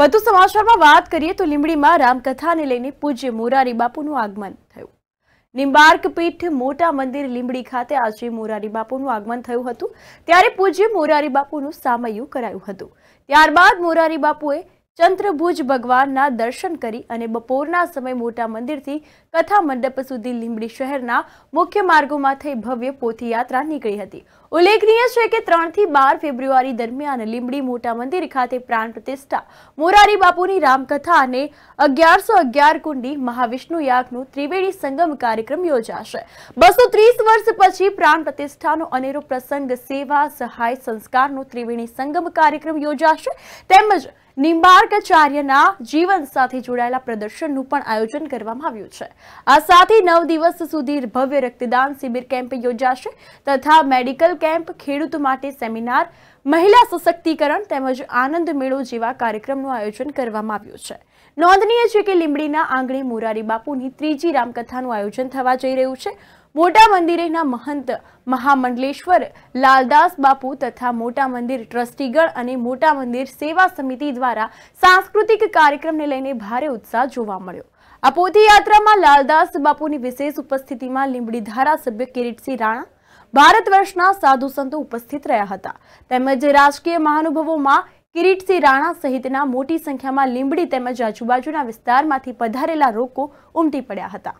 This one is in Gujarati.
વધુ સમાચારમાં વાત કરીએ તો લીંબડીમાં રામકથાને લઈને પૂજ્ય મોરારી બાપુનું આગમન થયું નિંબાર્ક પીઠ મોટા મંદિર લીંબડી ખાતે આજે મોરારી બાપુનું આગમન થયું હતું ત્યારે પૂજ્ય મોરારી બાપુનું સામયું કરાયું હતું ત્યારબાદ મોરારી બાપુએ ચંદ્રભુજ ભગવાનના દર્શન કરી અને બપોરના સમય મોટા મંદિરથી કથા મંડપ સુધી લીંબડી શહેરના મુખ્ય માર્ગોમાં થઈ ભવ્ય પોથીયાત્રા નીકળી હતી ઉલ્લેખનીય છે કે ત્રણથી બાર ફેબ્રુઆરી દરમિયાન લીંબડી મોટા મંદિર ખાતે પ્રાણ પ્રતિષ્ઠા મોરારી બાપુની રામકથા અને અગિયારસો અગિયાર કુંડી મહાવિષ્ણુ યાગનું ત્રિવેણી સંગમ કાર્યક્રમ યોજાશે બસો ત્રીસ વર્ષ પછી પ્રાણ પ્રતિષ્ઠાનો અનેરો પ્રસંગ સેવા સહાય સંસ્કારનો ત્રિવેણી સંગમ કાર્યક્રમ યોજાશે તેમજ નિંબાર્કચાર્યના જીવન સાથે જોડાયેલા પ્રદર્શનનું પણ આયોજન કરવામાં આવ્યું છે આ સાથે નવ દિવસ સુધી ભવ્ય રક્તદાન શિબિર કેમ્પ યોજાશે તથા મેડિકલ કેમ્પ ખેડૂત માટે સેમિનાર મહિલા સશક્તિકરણ તેમજ આનંદ મેળો જેવા કાર્યક્રમનું આયોજન કરવામાં આવ્યું છે નોંધનીય છે કે લીંબડીના આંગણે મોરારી બાપુની ત્રીજી રામકથાનું આયોજન થવા જઈ રહ્યું છે મોટા મંદિરેના મહંત મહામંડલેશ્વર લાલદાસ બાપુ તથા મોટા મંદિર ટ્રસ્ટીગણ અને મોટા મંદિર સેવા સમિતિ દ્વારા સાંસ્કૃતિક કાર્યક્રમને લઈને ભારે ઉત્સાહ જોવા મળ્યો આ પોથીયાત્રામાં લાલદાસ બાપુની વિશેષ ઉપસ્થિતિમાં લીંબડી ધારાસભ્ય કિરીટસિંહ રાણા ભારત વર્ષના સાધુ સંતો ઉપસ્થિત રહ્યા હતા તેમજ રાજકીય મહાનુભવોમાં કિરીટસિંહ રાણા સહિતના મોટી સંખ્યામાં લીંબડી તેમજ આજુબાજુના વિસ્તારમાંથી પધારેલા રોકો ઉમટી પડ્યા હતા